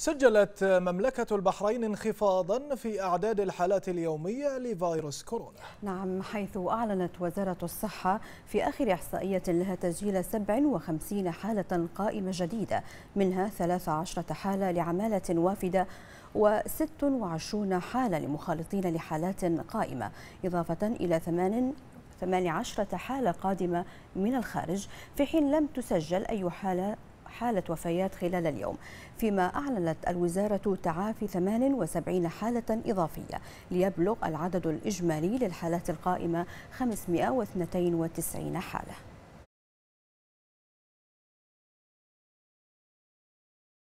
سجلت مملكة البحرين انخفاضا في أعداد الحالات اليومية لفيروس كورونا نعم حيث أعلنت وزارة الصحة في آخر إحصائية لها تسجيل 57 حالة قائمة جديدة منها 13 حالة لعمالة وافدة و26 حالة لمخالطين لحالات قائمة إضافة إلى 8 18 حالة قادمة من الخارج في حين لم تسجل أي حالة حالة وفيات خلال اليوم فيما أعلنت الوزارة تعافي 78 حالة إضافية ليبلغ العدد الإجمالي للحالات القائمة 592 حالة